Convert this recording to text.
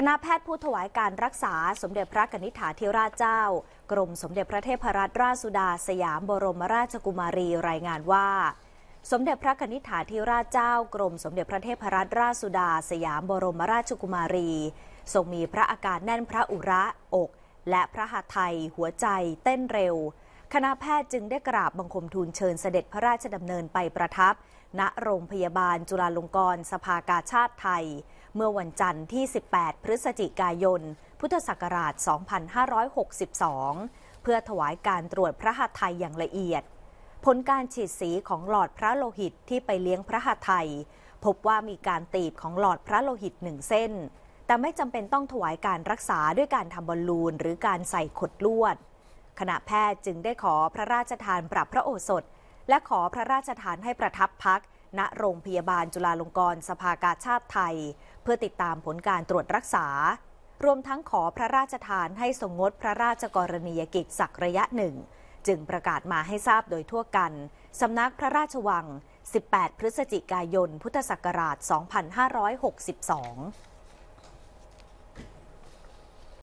คณะแพทย์ผู้ถวายการรักษา สมเด็จพระกนิษฐาธิราชเจ้ากรมสมเด็จพระเทพรัตนราชสุดาสยามบรมราชกุมารีรายงานว่า สมเด็จพระกนิษฐาธิราชเจ้ากรมสมเด็จพระเทพรัตนราชสุดาสยามบรมราชกุมารีทรงมีพระอาการแน่นพระอุระอก และพระหัตถ์ไทยหัวใจเต้นเร็ว คณะแพทย์จึงได้กราบบังคมทูลเชิญเสด็จพระราชดำเนินไปประทับ ณโรงพยาบาลจุฬาลงกรณ์สภากาชาติไทยเมื่อวันจันทร์ที่ 18 พฤศจิกายน พุทธศักราช 2562 เพื่อถวายการตรวจพระหัตถ์ไทยอย่างละเอียด ผลการฉีดสีของหลอดพระโลหิตที่ไปเลี้ยงพระหัตถ์ไทยพบว่ามีการตีบของหลอดพระโลหิตหนึ่งเส้น แต่ไม่จำเป็นต้องถวายการรักษาด้วยการทำบอลลูนหรือการใส่ขดลวด คณะแพทย์จึงได้ขอพระราชทานปรับพระโอสถและขอพระราชทานให้ประทับพักณโรงพยาบาลจุฬาลงกรณ์สภากาชาติไทย เพื่อติดตามผลการตรวจรักษา รวมทั้งขอพระราชทานให้สงงดพระราชกรณียกิจสักระยะหนึ่ง จึงประกาศมาให้ทราบโดยทั่วกัน สำนักพระราชวัง 18 พฤศจิกายนพุทธศักราช 2562